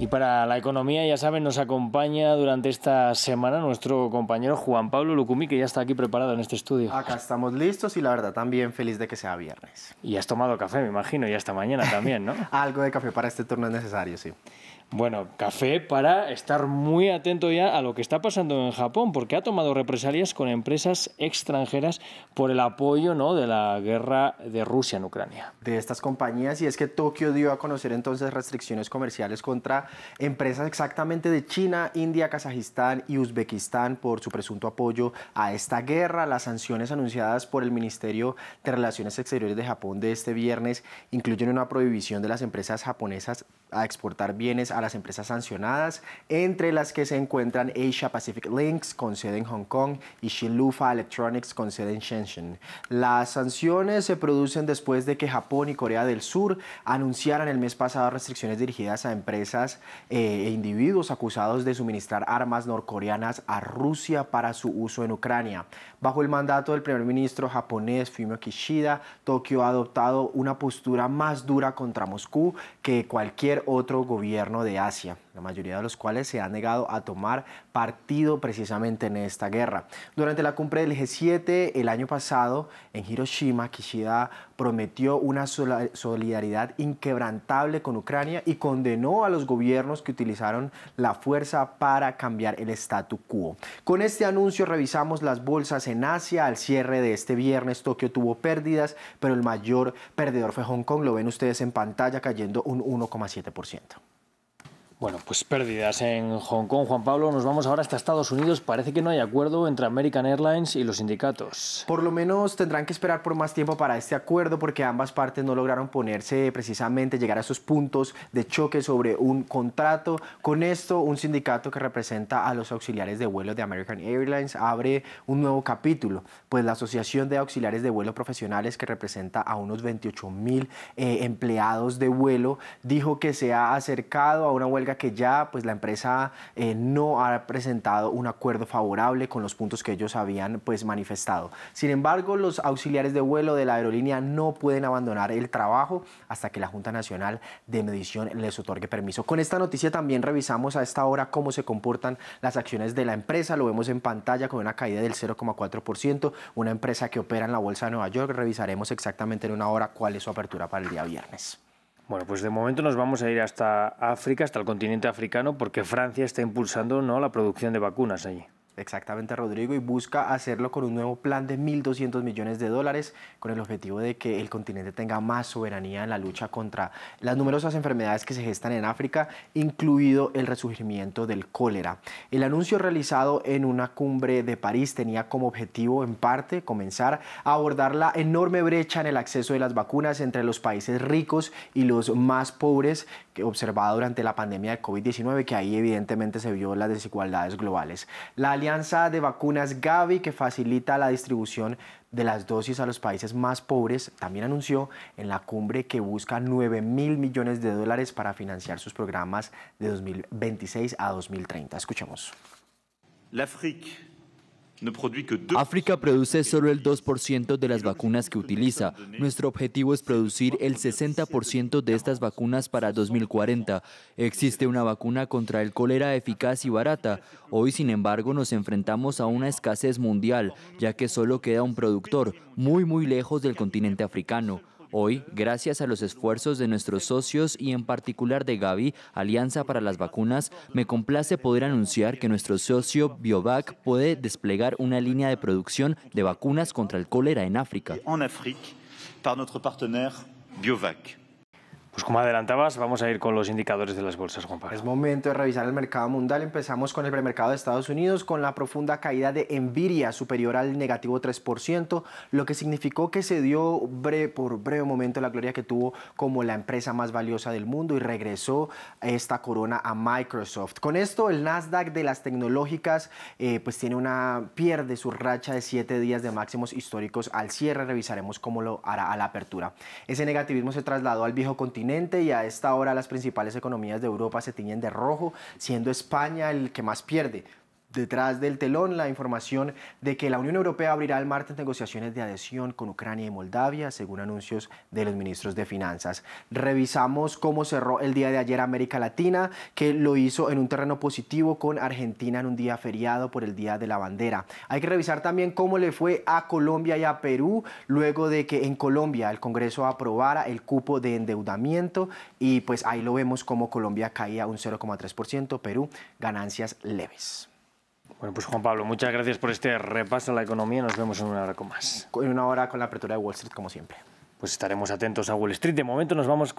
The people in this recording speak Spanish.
Y para la economía, ya saben, nos acompaña durante esta semana nuestro compañero Juan Pablo Lucumí, que ya está aquí preparado en este estudio. Acá estamos listos y la verdad también feliz de que sea viernes. Y has tomado café, me imagino, y hasta mañana también, ¿no? Algo de café para este turno es necesario, sí. Bueno, café para estar muy atento ya a lo que está pasando en Japón, porque ha tomado represalias con empresas extranjeras por el apoyo ¿no? de la guerra de Rusia en Ucrania. De estas compañías, y es que Tokio dio a conocer entonces restricciones comerciales contra empresas exactamente de China, India, Kazajistán y Uzbekistán por su presunto apoyo a esta guerra. Las sanciones anunciadas por el Ministerio de Relaciones Exteriores de Japón de este viernes incluyen una prohibición de las empresas japonesas a exportar bienes a las empresas sancionadas, entre las que se encuentran Asia Pacific Links con sede en Hong Kong y Shilufa Electronics con sede en Shenzhen. Las sanciones se producen después de que Japón y Corea del Sur anunciaran el mes pasado restricciones dirigidas a empresas eh, e individuos acusados de suministrar armas norcoreanas a Rusia para su uso en Ucrania. Bajo el mandato del primer ministro japonés Fumio Kishida, Tokio ha adoptado una postura más dura contra Moscú que cualquier otro gobierno de Asia la mayoría de los cuales se han negado a tomar partido precisamente en esta guerra. Durante la cumbre del G7 el año pasado en Hiroshima, Kishida prometió una solidaridad inquebrantable con Ucrania y condenó a los gobiernos que utilizaron la fuerza para cambiar el statu quo. Con este anuncio revisamos las bolsas en Asia. Al cierre de este viernes, Tokio tuvo pérdidas, pero el mayor perdedor fue Hong Kong. Lo ven ustedes en pantalla cayendo un 1,7%. Bueno, pues pérdidas en Hong Kong, Juan Pablo. Nos vamos ahora hasta Estados Unidos. Parece que no hay acuerdo entre American Airlines y los sindicatos. Por lo menos tendrán que esperar por más tiempo para este acuerdo porque ambas partes no lograron ponerse precisamente, llegar a esos puntos de choque sobre un contrato. Con esto, un sindicato que representa a los auxiliares de vuelo de American Airlines abre un nuevo capítulo, pues la Asociación de Auxiliares de Vuelo Profesionales que representa a unos 28 mil eh, empleados de vuelo dijo que se ha acercado a una huelga que ya pues la empresa eh, no ha presentado un acuerdo favorable con los puntos que ellos habían pues manifestado. Sin embargo, los auxiliares de vuelo de la aerolínea no pueden abandonar el trabajo hasta que la Junta Nacional de Medición les otorgue permiso. Con esta noticia también revisamos a esta hora cómo se comportan las acciones de la empresa. Lo vemos en pantalla con una caída del 0,4%, una empresa que opera en la Bolsa de Nueva York. Revisaremos exactamente en una hora cuál es su apertura para el día viernes. Bueno, pues de momento nos vamos a ir hasta África, hasta el continente africano, porque Francia está impulsando ¿no? la producción de vacunas allí exactamente Rodrigo, y busca hacerlo con un nuevo plan de 1.200 millones de dólares con el objetivo de que el continente tenga más soberanía en la lucha contra las numerosas enfermedades que se gestan en África, incluido el resurgimiento del cólera. El anuncio realizado en una cumbre de París tenía como objetivo, en parte, comenzar a abordar la enorme brecha en el acceso de las vacunas entre los países ricos y los más pobres que observada durante la pandemia de COVID-19, que ahí evidentemente se vio las desigualdades globales. La alianza alianza de vacunas Gavi, que facilita la distribución de las dosis a los países más pobres, también anunció en la cumbre que busca 9 mil millones de dólares para financiar sus programas de 2026 a 2030. Escuchemos. África produce solo el 2% de las vacunas que utiliza. Nuestro objetivo es producir el 60% de estas vacunas para 2040. Existe una vacuna contra el cólera eficaz y barata. Hoy, sin embargo, nos enfrentamos a una escasez mundial, ya que solo queda un productor, muy, muy lejos del continente africano. Hoy, gracias a los esfuerzos de nuestros socios y en particular de Gavi, Alianza para las Vacunas, me complace poder anunciar que nuestro socio Biovac puede desplegar una línea de producción de vacunas contra el cólera en África. Pues como adelantabas, vamos a ir con los indicadores de las bolsas, Juan Es momento de revisar el mercado mundial. Empezamos con el premercado de Estados Unidos con la profunda caída de Nvidia superior al negativo 3%, lo que significó que se dio por breve momento la gloria que tuvo como la empresa más valiosa del mundo y regresó esta corona a Microsoft. Con esto, el Nasdaq de las tecnológicas eh, pues tiene una pierde su racha de siete días de máximos históricos al cierre. Revisaremos cómo lo hará a la apertura. Ese negativismo se trasladó al viejo continente y a esta hora las principales economías de Europa se tiñen de rojo, siendo España el que más pierde detrás del telón la información de que la Unión Europea abrirá el martes negociaciones de adhesión con Ucrania y Moldavia, según anuncios de los ministros de Finanzas. Revisamos cómo cerró el día de ayer América Latina, que lo hizo en un terreno positivo con Argentina en un día feriado por el Día de la Bandera. Hay que revisar también cómo le fue a Colombia y a Perú luego de que en Colombia el Congreso aprobara el cupo de endeudamiento y pues ahí lo vemos como Colombia caía un 0,3%, Perú ganancias leves. Bueno, pues Juan Pablo, muchas gracias por este repaso a la economía. Nos vemos en una hora con más. En una hora con la apertura de Wall Street, como siempre. Pues estaremos atentos a Wall Street. De momento nos vamos con...